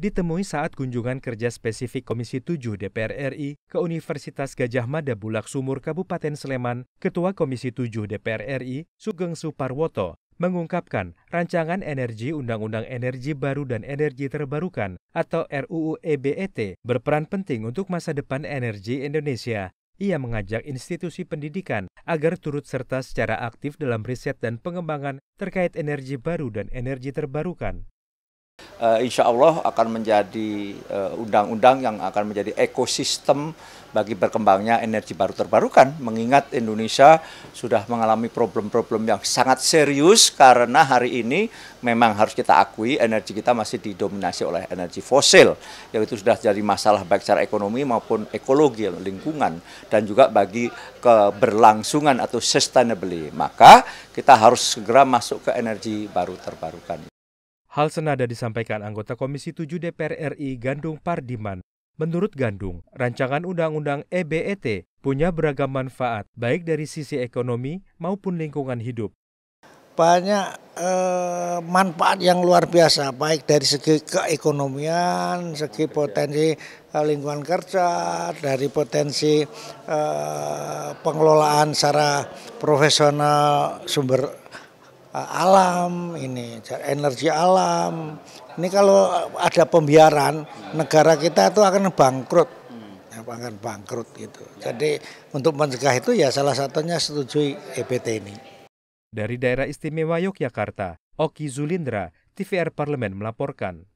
ditemui saat kunjungan kerja spesifik Komisi 7 DPR RI ke Universitas Gajah Mada Bulak Sumur Kabupaten Sleman, Ketua Komisi 7 DPR RI, Sugeng Suparwoto, mengungkapkan rancangan energi Undang-Undang Energi Baru dan Energi Terbarukan atau RUU EBET berperan penting untuk masa depan energi Indonesia. Ia mengajak institusi pendidikan agar turut serta secara aktif dalam riset dan pengembangan terkait energi baru dan energi terbarukan. Uh, insya Allah akan menjadi eh, undang-undang uh, yang akan menjadi ekosistem bagi berkembangnya energi baru terbarukan. Mengingat Indonesia sudah mengalami problem-problem yang sangat serius karena hari ini memang harus kita akui energi kita masih didominasi oleh energi fosil. Yaitu sudah jadi masalah baik secara ekonomi maupun ekologi, lingkungan dan juga bagi keberlangsungan atau sustainability. Maka kita harus segera masuk ke energi baru terbarukan. Hal senada disampaikan anggota Komisi 7 DPR RI Gandung Pardiman. Menurut Gandung, rancangan undang-undang EBET punya beragam manfaat baik dari sisi ekonomi maupun lingkungan hidup. Banyak eh, manfaat yang luar biasa baik dari segi keekonomian, segi potensi eh, lingkungan kerja, dari potensi eh, pengelolaan secara profesional sumber Eh, alam, ini energi alam. Ini kalau ada pembiaran, negara kita itu akan bangkrut, hmm. ya, akan bangkrut gitu. Jadi untuk mencegah itu ya salah satunya setujui EPT ini. Dari daerah istimewa Yogyakarta, Oki Zulindra, TVR Parlemen melaporkan.